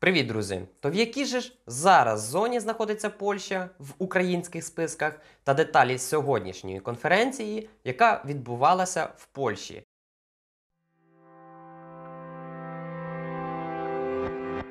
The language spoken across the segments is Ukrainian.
Привіт, друзі! То в якій же ж зараз зоні знаходиться Польща в українських списках та деталі сьогоднішньої конференції, яка відбувалася в Польщі?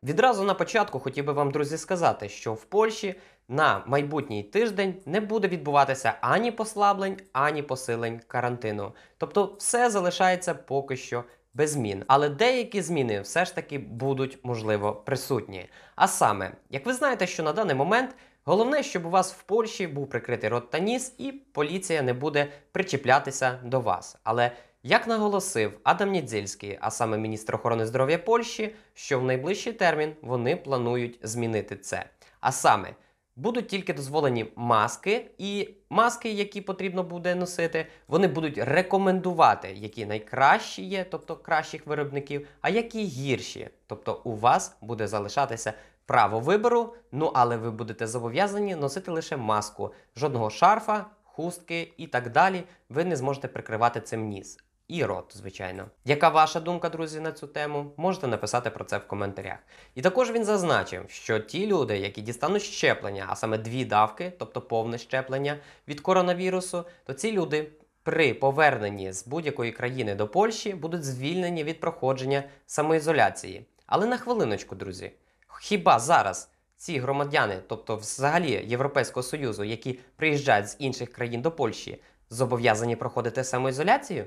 Відразу на початку хотів би вам, друзі, сказати, що в Польщі на майбутній тиждень не буде відбуватися ані послаблень, ані посилень карантину. Тобто все залишається поки що без змін, але деякі зміни все ж таки будуть, можливо, присутні. А саме, як ви знаєте, що на даний момент головне, щоб у вас в Польщі був прикритий рот та ніс, і поліція не буде причіплятися до вас. Але як наголосив Адам Нідзельський, а саме міністр охорони здоров'я Польщі, що в найближчий термін вони планують змінити це. А саме Будуть тільки дозволені маски, і маски, які потрібно буде носити, вони будуть рекомендувати, які найкращі є, тобто кращих виробників, а які гірші. Тобто у вас буде залишатися право вибору, ну але ви будете зобов'язані носити лише маску, жодного шарфа, хустки і так далі. Ви не зможете прикривати цим ніс і рот, звичайно. Яка ваша думка, друзі, на цю тему? Можете написати про це в коментарях. І також він зазначив, що ті люди, які дістануть щеплення, а саме дві давки, тобто повне щеплення від коронавірусу, то ці люди. При поверненні з будь-якої країни до Польщі будуть звільнені від проходження самоізоляції. Але на хвилиночку, друзі, хіба зараз ці громадяни, тобто взагалі Європейського Союзу, які приїжджають з інших країн до Польщі, зобов'язані проходити самоізоляцію?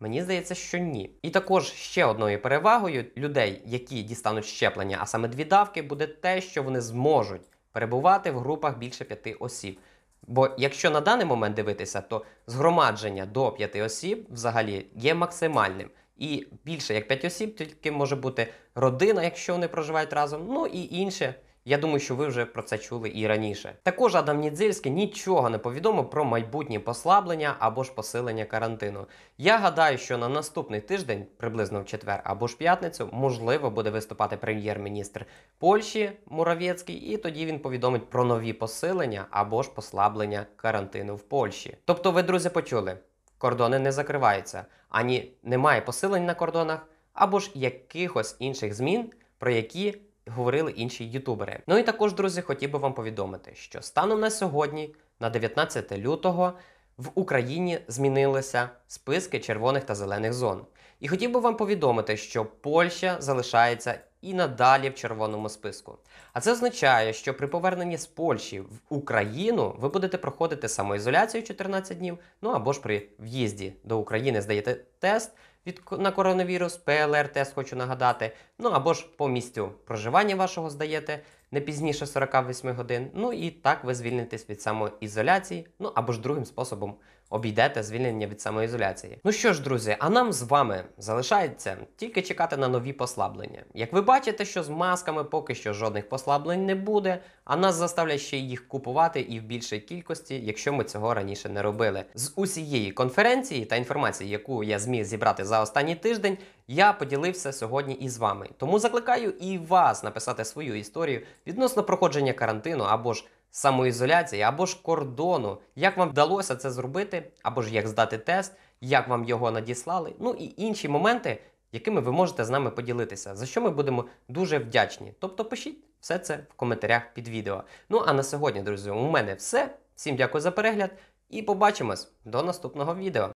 Мені здається, що ні. І також ще одною перевагою людей, які дістануть щеплення, а саме дві давки, буде те, що вони зможуть перебувати в групах більше п'яти осіб. Бо якщо на даний момент дивитися, то згромадження до п'яти осіб взагалі є максимальним. І більше як п'ять осіб, тільки може бути родина, якщо вони проживають разом, ну і інше я думаю, що ви вже про це чули і раніше. Також Адам Нідзельський нічого не повідомив про майбутнє послаблення або ж посилення карантину. Я гадаю, що на наступний тиждень, приблизно в четвер або ж п'ятницю, можливо, буде виступати прем'єр-міністр Польщі Муравєцький, і тоді він повідомить про нові посилення або ж послаблення карантину в Польщі. Тобто, ви, друзі, почули, кордони не закриваються, ані немає посилень на кордонах, або ж якихось інших змін, про які говорили інші ютубери. Ну і також, друзі, хотів би вам повідомити, що станом на сьогодні, на 19 лютого, в Україні змінилися списки червоних та зелених зон. І хотів би вам повідомити, що Польща залишається і надалі в червоному списку. А це означає, що при поверненні з Польщі в Україну ви будете проходити самоізоляцію 14 днів, ну або ж при в'їзді до України здаєте тест від на коронавірус, ПЛР-тест, хочу нагадати. Ну або ж по місцю проживання вашого здаєте не пізніше 48 годин. Ну і так ви звільнитесь від самоізоляції, ну або ж другим способом обійдете звільнення від самоізоляції. Ну що ж, друзі, а нам з вами залишається тільки чекати на нові послаблення. Як ви бачите, що з масками поки що жодних послаблень не буде, а нас заставлять ще їх купувати і в більшій кількості, якщо ми цього раніше не робили. З усієї конференції та інформації, яку я зміг зібрати за останній тиждень, я поділився сьогодні із вами. Тому закликаю і вас написати свою історію. Відносно проходження карантину або ж самоізоляції, або ж кордону, як вам вдалося це зробити, або ж як здати тест, як вам його надіслали, ну і інші моменти, якими ви можете з нами поділитися, за що ми будемо дуже вдячні. Тобто пишіть все це в коментарях під відео. Ну а на сьогодні, друзі, у мене все. Всім дякую за перегляд і побачимось до наступного відео.